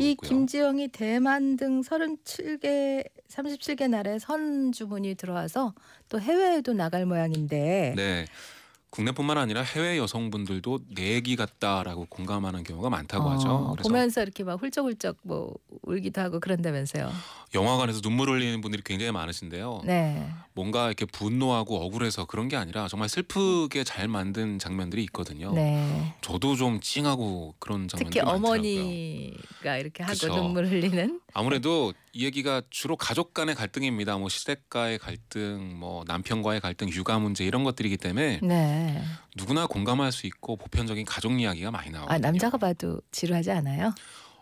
이 김지영이 대만 등 37개 37개 나라에 선주문이 들어와서 또 해외에도 나갈 모양인데 네. 국내뿐만 아니라 해외 여성분들도 내 얘기 같다라고 공감하는 경우가 많다고 어, 하죠. 보면서 이렇게 막 훌쩍훌쩍 뭐 울기도 하고 그런다면서요. 영화관에서 눈물 흘리는 분들이 굉장히 많으신데요. 네. 뭔가 이렇게 분노하고 억울해서 그런 게 아니라 정말 슬프게 잘 만든 장면들이 있거든요. 네. 저도 좀 찡하고 그런 장면들이 특히 많더라고요. 어머니가 이렇게 하고 그쵸. 눈물 흘리는. 아무래도 이 얘기가 주로 가족 간의 갈등입니다. 뭐 시댁과의 갈등, 뭐 남편과의 갈등, 육아 문제 이런 것들이기 때문에 네. 누구나 공감할 수 있고 보편적인 가족 이야기가 많이 나와요. 아, 남자가 봐도 지루하지 않아요?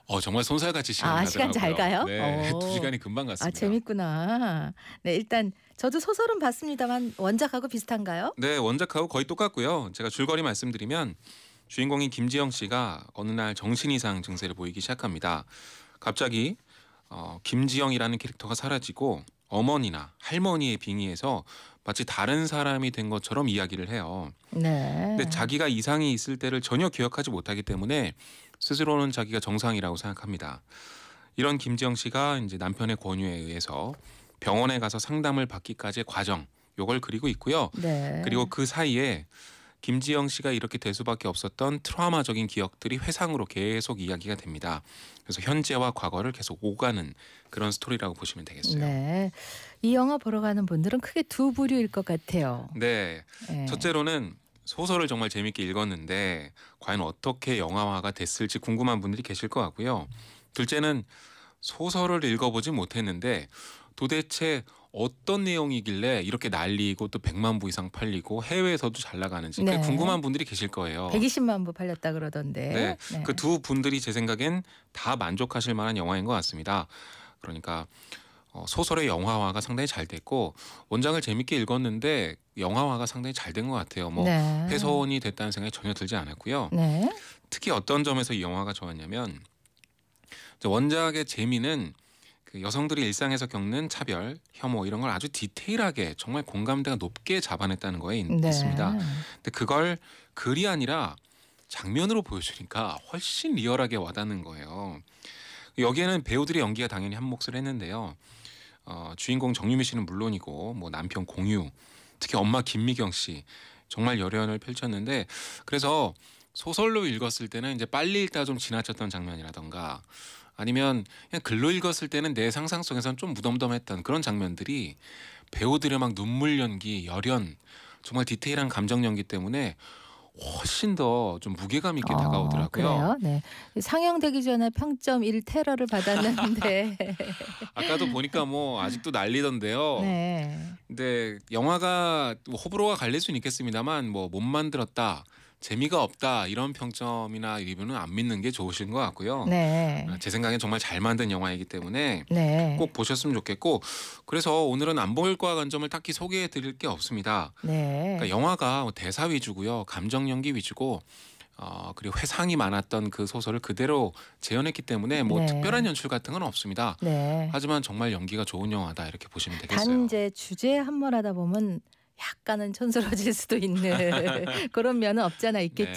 어 정말 손살같이 시간 아, 시간 잘 가요? 네, 오. 어. 두 시간이 금방 아, 갔습니다. 아 재밌구나. 네 일단 저도 소설은 봤습니다만 원작하고 비슷한가요? 네 원작하고 거의 똑같고요. 제가 줄거리 말씀드리면 주인공인 김지영 씨가 어느 날 정신 이상 증세를 보이기 시작합니다. 갑자기 어, 김지영이라는 캐릭터가 사라지고 어머니나 할머니의 빙의에서 마치 다른 사람이 된 것처럼 이야기를 해요. 네. 근데 자기가 이상이 있을 때를 전혀 기억하지 못하기 때문에 스스로는 자기가 정상이라고 생각합니다. 이런 김지영 씨가 이제 남편의 권유에 의해서 병원에 가서 상담을 받기까지의 과정 요걸 그리고 있고요. 네. 그리고 그 사이에 김지영 씨가 이렇게 될 수밖에 없었던 트라우마적인 기억들이 회상으로 계속 이야기가 됩니다. 그래서 현재와 과거를 계속 오가는 그런 스토리라고 보시면 되겠어요. 네. 이 영화 보러 가는 분들은 크게 두 부류일 것 같아요. 네. 네. 첫째로는 소설을 정말 재밌게 읽었는데 과연 어떻게 영화화가 됐을지 궁금한 분들이 계실 것 같고요. 둘째는 소설을 읽어보지 못했는데 도대체 어떤 내용이길래 이렇게 날리고 또 100만 부 이상 팔리고 해외에서도 잘 나가는지 네. 궁금한 분들이 계실 거예요. 120만 부 팔렸다 그러던데. 네. 네. 그두 분들이 제 생각엔 다 만족하실 만한 영화인 것 같습니다. 그러니까 어, 소설의 영화화가 상당히 잘 됐고 원작을 재밌게 읽었는데 영화화가 상당히 잘 된 것 같아요. 뭐 네. 훼손이 됐다는 생각이 전혀 들지 않았고요. 네. 특히 어떤 점에서 이 영화가 좋았냐면 원작의 재미는 그 여성들이 일상에서 겪는 차별, 혐오 이런 걸 아주 디테일하게 정말 공감대가 높게 잡아냈다는 거에 네. 있습니다. 근데 그걸 글이 아니라 장면으로 보여주니까 훨씬 리얼하게 와닿는 거예요. 여기에는 배우들의 연기가 당연히 한몫을 했는데요. 어, 주인공 정유미 씨는 물론이고 뭐 남편 공유, 특히 엄마 김미경 씨 정말 열연을 펼쳤는데 그래서 소설로 읽었을 때는 이제 빨리 읽다 좀 지나쳤던 장면이라던가 아니면 그냥 글로 읽었을 때는 내 상상 속에선 좀 무덤덤했던 그런 장면들이 배우들의 막 눈물 연기, 열연, 정말 디테일한 감정 연기 때문에 훨씬 더 좀 무게감 있게 어, 다가오더라고요. 네. 상영되기 전에 평점 1테러를 받았는데 아까도 보니까 뭐 아직도 난리던데요. 네. 근데 영화가 뭐 호불호가 갈릴 수는 있겠습니다만 뭐 못 만들었다. 재미가 없다 이런 평점이나 리뷰는 안 믿는 게 좋으신 것 같고요. 네. 아, 제 생각엔 정말 잘 만든 영화이기 때문에 네. 꼭 보셨으면 좋겠고 그래서 오늘은 안 보일 과 관점을 딱히 소개해 드릴 게 없습니다. 네. 그러니까 영화가 대사 위주고요, 감정 연기 위주고 어, 그리고 회상이 많았던 그 소설을 그대로 재현했기 때문에 뭐 네. 특별한 연출 같은 건 없습니다. 네. 하지만 정말 연기가 좋은 영화다 이렇게 보시면 되겠어요. 단제 주제에 함몰하다 보면 약간은 촌스러워질 수도 있는 그런 면은 없잖아 네. 있겠지만. 네.